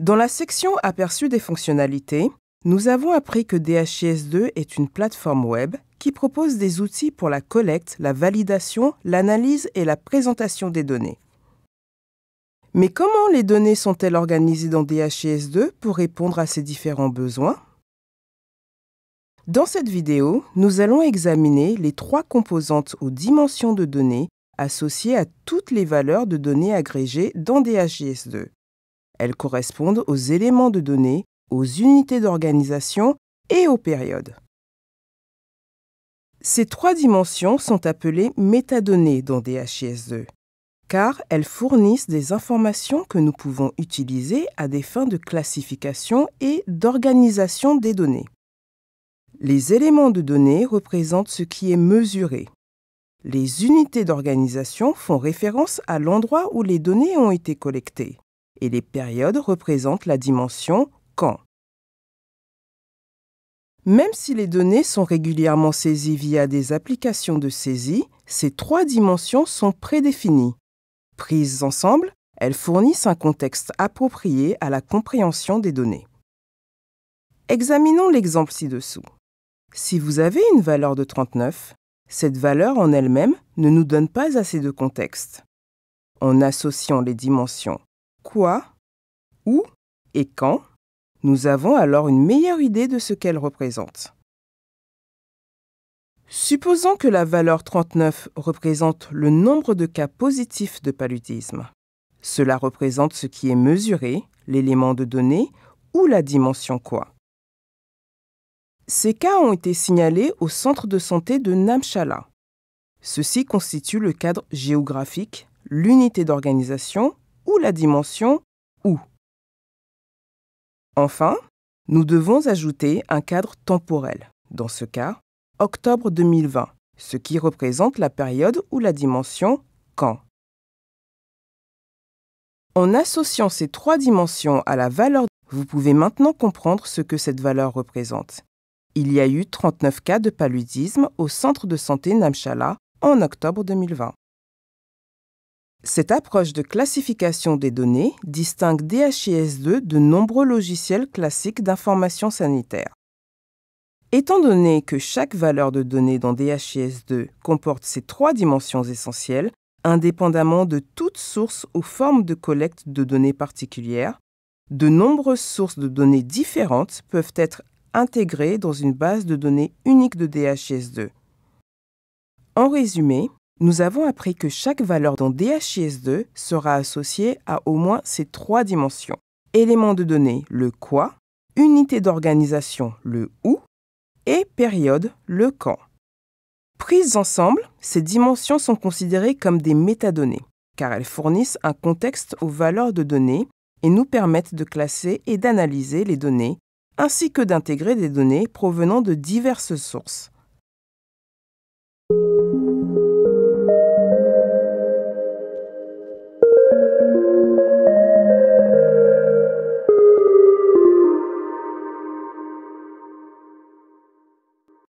Dans la section Aperçu des fonctionnalités, nous avons appris que DHIS2 est une plateforme web qui propose des outils pour la collecte, la validation, l'analyse et la présentation des données. Mais comment les données sont-elles organisées dans DHIS2 pour répondre à ces différents besoins Dans cette vidéo, nous allons examiner les trois composantes ou dimensions de données associées à toutes les valeurs de données agrégées dans DHIS2. Elles correspondent aux éléments de données, aux unités d'organisation et aux périodes. Ces trois dimensions sont appelées métadonnées dans DHIS2, car elles fournissent des informations que nous pouvons utiliser à des fins de classification et d'organisation des données. Les éléments de données représentent ce qui est mesuré. Les unités d'organisation font référence à l'endroit où les données ont été collectées et les périodes représentent la dimension quand. Même si les données sont régulièrement saisies via des applications de saisie, ces trois dimensions sont prédéfinies. Prises ensemble, elles fournissent un contexte approprié à la compréhension des données. Examinons l'exemple ci-dessous. Si vous avez une valeur de 39, cette valeur en elle-même ne nous donne pas assez de contexte. En associant les dimensions quoi, où et quand, nous avons alors une meilleure idée de ce qu'elle représente. Supposons que la valeur 39 représente le nombre de cas positifs de paludisme. Cela représente ce qui est mesuré, l'élément de données ou la dimension quoi. Ces cas ont été signalés au centre de santé de Namchala. Ceci constitue le cadre géographique, l'unité d'organisation ou la dimension ou. Enfin, nous devons ajouter un cadre temporel, dans ce cas, octobre 2020, ce qui représente la période ou la dimension quand. En associant ces trois dimensions à la valeur, vous pouvez maintenant comprendre ce que cette valeur représente. Il y a eu 39 cas de paludisme au centre de santé Namshala en octobre 2020. Cette approche de classification des données distingue DHIS2 de nombreux logiciels classiques d'information sanitaire. Étant donné que chaque valeur de données dans DHIS2 comporte ces trois dimensions essentielles, indépendamment de toute source ou forme de collecte de données particulières, de nombreuses sources de données différentes peuvent être intégrées dans une base de données unique de DHIS2. En résumé, nous avons appris que chaque valeur dans DHIS2 sera associée à au moins ces trois dimensions. Élément de données, le quoi, unité d'organisation, le où, et période, le quand. Prises ensemble, ces dimensions sont considérées comme des métadonnées, car elles fournissent un contexte aux valeurs de données et nous permettent de classer et d'analyser les données, ainsi que d'intégrer des données provenant de diverses sources.